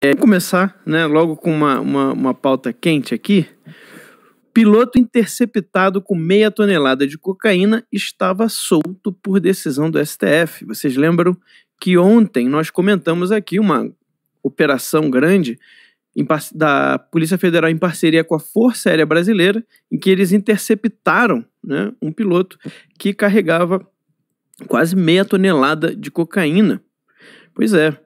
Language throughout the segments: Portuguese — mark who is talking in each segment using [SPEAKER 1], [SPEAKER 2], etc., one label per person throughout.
[SPEAKER 1] É, começar né, logo com uma, uma, uma pauta quente aqui. Piloto interceptado com meia tonelada de cocaína estava solto por decisão do STF. Vocês lembram que ontem nós comentamos aqui uma operação grande da Polícia Federal em parceria com a Força Aérea Brasileira, em que eles interceptaram né, um piloto que carregava quase meia tonelada de cocaína. Pois é,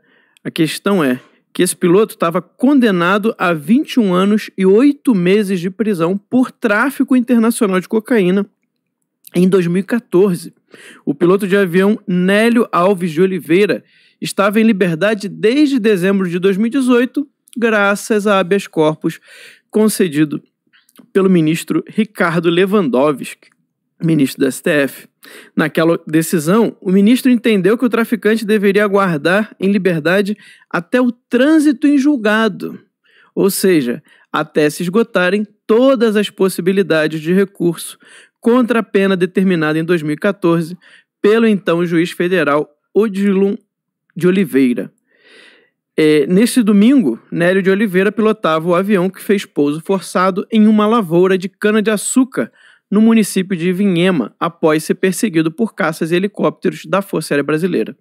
[SPEAKER 1] a questão é: que esse piloto estava condenado a 21 anos e 8 meses de prisão por tráfico internacional de cocaína em 2014. O piloto de avião Nélio Alves de Oliveira estava em liberdade desde dezembro de 2018, graças a habeas corpus concedido pelo ministro Ricardo Lewandowski, ministro da STF. Naquela decisão, o ministro entendeu que o traficante deveria aguardar em liberdade até o trânsito em julgado, ou seja, até se esgotarem todas as possibilidades de recurso contra a pena determinada em 2014 pelo então juiz federal Odilon de Oliveira. É, neste domingo, Nélio de Oliveira pilotava o avião que fez pouso forçado em uma lavoura de cana-de-açúcar no município de Vinhema, após ser perseguido por caças e helicópteros da Força Aérea Brasileira.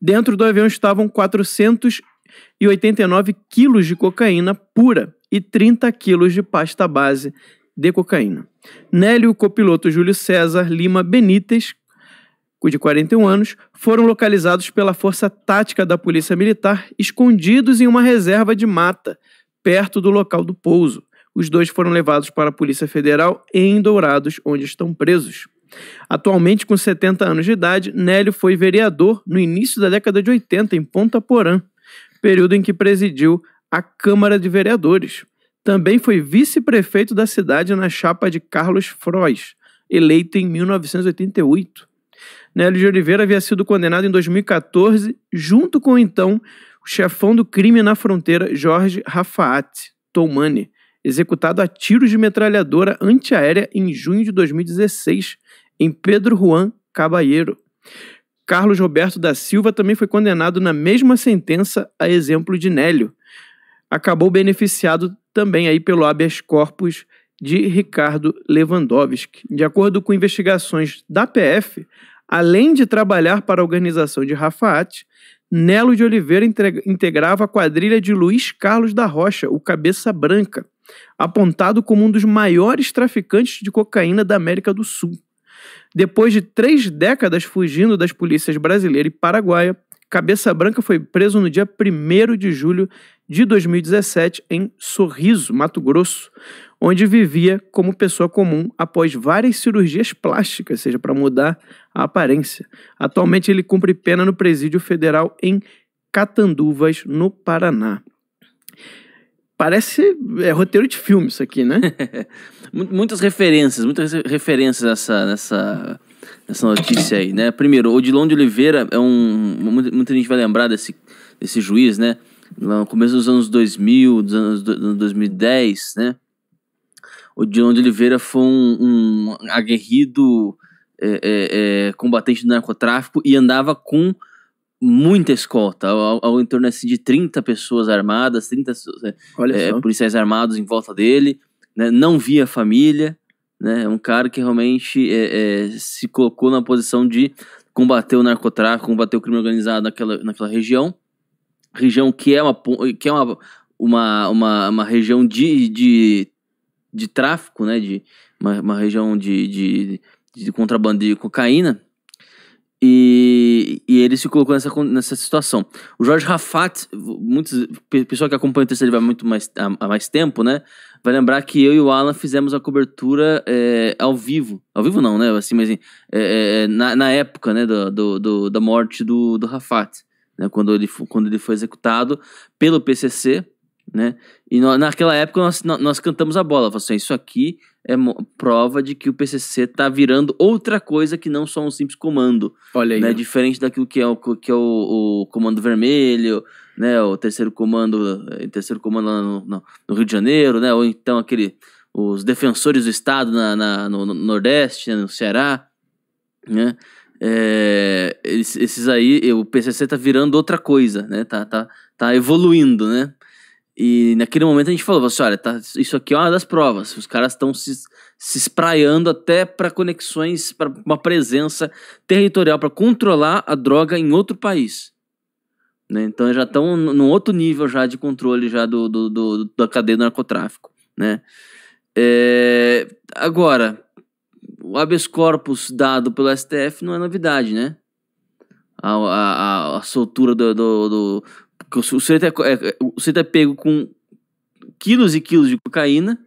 [SPEAKER 1] Dentro do avião estavam 489 quilos de cocaína pura e 30 quilos de pasta base de cocaína. Nélio, copiloto Júlio César Lima Benítez, de 41 anos, foram localizados pela Força Tática da Polícia Militar, escondidos em uma reserva de mata, perto do local do pouso. Os dois foram levados para a Polícia Federal em Dourados, onde estão presos. Atualmente, com 70 anos de idade, Nélio foi vereador no início da década de 80 em Ponta Porã, período em que presidiu a Câmara de Vereadores. Também foi vice-prefeito da cidade na chapa de Carlos Frois, eleito em 1988. Nélio de Oliveira havia sido condenado em 2014, junto com então o chefão do crime na fronteira, Jorge Rafaat Toumani, executado a tiros de metralhadora antiaérea em junho de 2016, em Pedro Juan Caballero. Carlos Roberto da Silva também foi condenado na mesma sentença, a exemplo de Nélio. Acabou beneficiado também aí pelo habeas corpus de Ricardo Lewandowski. De acordo com investigações da PF, além de trabalhar para a organização de Rafat, Nelo de Oliveira integrava a quadrilha de Luiz Carlos da Rocha, o Cabeça Branca, apontado como um dos maiores traficantes de cocaína da América do Sul. Depois de três décadas fugindo das polícias brasileira e paraguaia, Cabeça Branca foi preso no dia 1 de julho de 2017 em Sorriso, Mato Grosso, onde vivia como pessoa comum após várias cirurgias plásticas, seja, para mudar a aparência. Atualmente ele cumpre pena no presídio federal em Catanduvas, no Paraná. Parece é, roteiro de filme isso aqui, né? muitas
[SPEAKER 2] referências, muitas referências essa, nessa nessa notícia aí, né? Primeiro, Odilon de Oliveira é um. Muita gente vai lembrar desse, desse juiz, né? No começo dos anos 2000, dos anos 2010, né? O Odilon de Oliveira foi um, um aguerrido é, é, é, combatente do narcotráfico e andava com muita escolta, ao, ao em torno assim, de 30 pessoas armadas, 30 é, é, policiais armados em volta dele, né? não via família, né? É um cara que realmente é, é, se colocou na posição de combater o narcotráfico, combater o crime organizado naquela, naquela região. Região que é uma, que é uma, uma, uma, uma região de, de, de tráfico, né? De, uma, uma região de, de, de contrabando de cocaína. E, e ele se colocou nessa, nessa situação. O Jorge Rafat, muitos pessoal que acompanha o terceiro vai muito mais há, mais tempo, né? Vai lembrar que eu e o Alan fizemos a cobertura é, ao vivo, ao vivo não, né? Assim, mas é, na, na, época, né, do, do, do, da morte do, do Rafat, né? Quando ele quando ele foi executado pelo PCC né? E no, naquela época nós, nós cantamos a bola, assim, isso aqui é prova de que o PCC está virando outra coisa que não só um simples comando. Olha aí. Né? Diferente daquilo que é o, que é o, o comando vermelho, né? O terceiro comando, eh, terceiro comando lá no, no, no, Rio de Janeiro, né? Ou então aquele, os defensores do Estado na, na no, no, Nordeste, né? no Ceará, né? É, esses aí, o PCC está virando outra coisa, né? Tá, tá, tá evoluindo, né? E naquele momento a gente falou assim: olha, tá, isso aqui é uma das provas. Os caras estão se, se espraiando até para conexões, para uma presença territorial, para controlar a droga em outro país. Né? Então já estão num outro nível já de controle já do, do, do da cadeia do narcotráfico. Né? É, agora, o habeas corpus dado pelo STF não é novidade, né? A, a, a soltura do, do, do o sujeito é, é, é, o sujeito é pego com quilos e quilos de cocaína,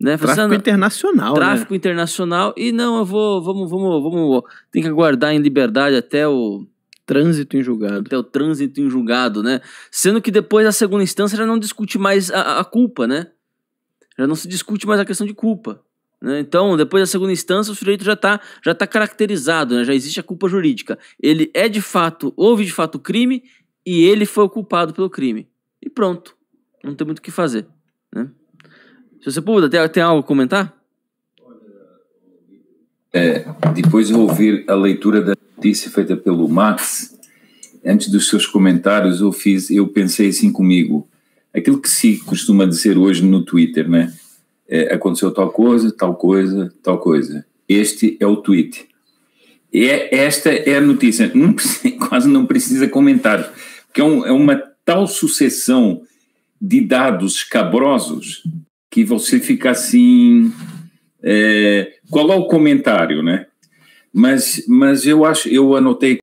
[SPEAKER 2] né? Assim, tráfico ah, internacional, né? Tráfico né? internacional. E não, eu vou, vamos, vamos, vamos, tem que aguardar em liberdade até o trânsito em julgado. Até o trânsito em julgado, né? Sendo que depois da segunda instância já não discute mais a, a culpa, né? Já não se discute mais a questão de culpa. Né? Então, depois da segunda instância, o sujeito já está já tá caracterizado, né? já existe a culpa jurídica. Ele é de fato, houve de fato crime e ele foi o culpado pelo crime. E pronto, não tem muito o que fazer. Né? Se você puder, tem, tem algo a comentar? É, depois de ouvir a leitura da notícia feita pelo Max, antes dos seus comentários, eu fiz, eu pensei assim comigo, aquilo que se costuma dizer hoje no Twitter, né? É, aconteceu tal coisa, tal coisa, tal coisa. Este é o tweet. É, esta é a notícia. Não, quase não precisa comentar que é, um, é uma tal sucessão de dados escabrosos que você fica assim. É, qual é o comentário, né? Mas, mas eu acho, eu anotei